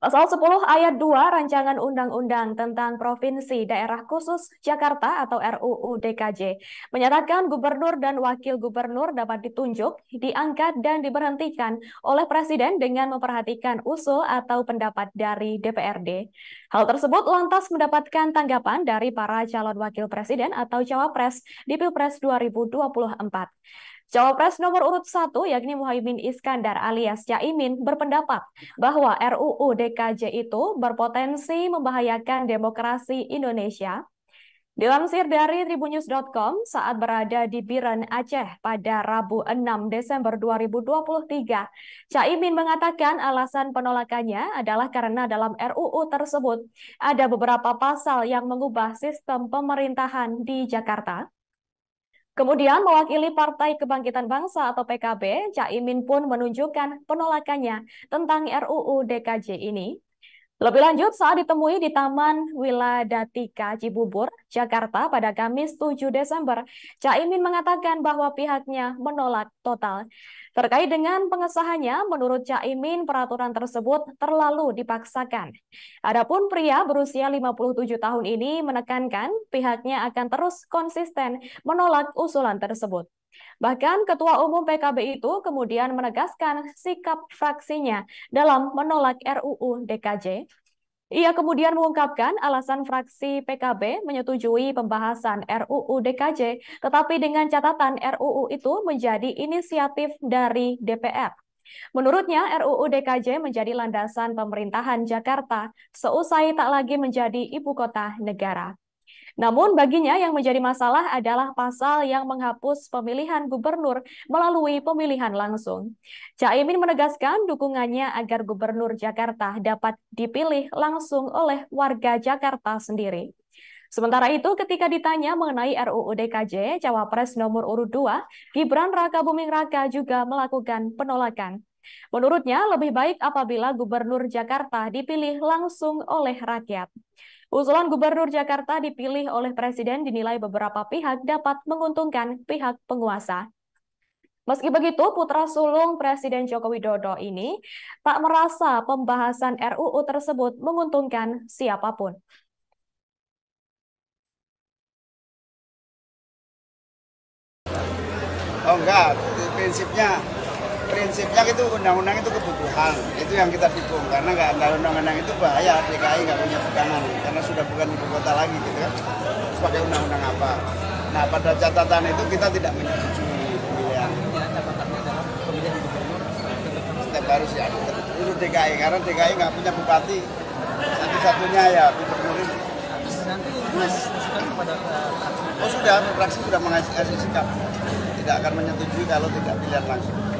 Pasal 10 ayat 2 Rancangan Undang-Undang tentang Provinsi Daerah Khusus Jakarta atau RUU DKJ menyatakan gubernur dan wakil gubernur dapat ditunjuk, diangkat, dan diberhentikan oleh presiden dengan memperhatikan usul atau pendapat dari DPRD. Hal tersebut lantas mendapatkan tanggapan dari para calon wakil presiden atau cawapres di Pilpres 2024. Cawapres nomor urut satu yakni Muhaymin Iskandar alias Caimin berpendapat bahwa RUU DKJ itu berpotensi membahayakan demokrasi Indonesia. Dilansir dari tribunnews.com saat berada di Biren, Aceh pada Rabu 6 Desember 2023, Caimin mengatakan alasan penolakannya adalah karena dalam RUU tersebut ada beberapa pasal yang mengubah sistem pemerintahan di Jakarta Kemudian mewakili Partai Kebangkitan Bangsa atau PKB, Caimin pun menunjukkan penolakannya tentang RUU DKJ ini lebih lanjut, saat ditemui di Taman Wiladatika Cibubur, Jakarta pada Kamis 7 Desember, Caimin mengatakan bahwa pihaknya menolak total. Terkait dengan pengesahannya, menurut Caimin peraturan tersebut terlalu dipaksakan. Adapun pria berusia 57 tahun ini menekankan pihaknya akan terus konsisten menolak usulan tersebut. Bahkan Ketua Umum PKB itu kemudian menegaskan sikap fraksinya dalam menolak RUU DKJ. Ia kemudian mengungkapkan alasan fraksi PKB menyetujui pembahasan RUU DKJ, tetapi dengan catatan RUU itu menjadi inisiatif dari DPR. Menurutnya, RUU DKJ menjadi landasan pemerintahan Jakarta seusai tak lagi menjadi ibu kota negara. Namun baginya yang menjadi masalah adalah pasal yang menghapus pemilihan gubernur melalui pemilihan langsung. Caimin menegaskan dukungannya agar gubernur Jakarta dapat dipilih langsung oleh warga Jakarta sendiri. Sementara itu, ketika ditanya mengenai RUU DKJ, Cawapres nomor urut 2, Gibran Raka Buming Raka juga melakukan penolakan. Menurutnya, lebih baik apabila Gubernur Jakarta dipilih langsung oleh rakyat. Usulan Gubernur Jakarta dipilih oleh Presiden dinilai beberapa pihak dapat menguntungkan pihak penguasa. Meski begitu, putra sulung Presiden Joko Widodo ini tak merasa pembahasan RUU tersebut menguntungkan siapapun. Oh enggak, prinsipnya prinsipnya itu undang-undang itu kebutuhan itu yang kita dukung karena nggak ada undang-undang itu bahaya DKI nggak punya pegangan karena sudah bukan ibu kota lagi gitu kan pakai undang-undang apa nah pada catatan itu kita tidak menyetujui pemilihan setiap harus ya itu DKI karena DKI nggak punya bupati satu-satunya ya gubernur ini eh, oh sudah fraksi sudah mengasih sikap tidak akan menyetujui kalau tidak pilihan langsung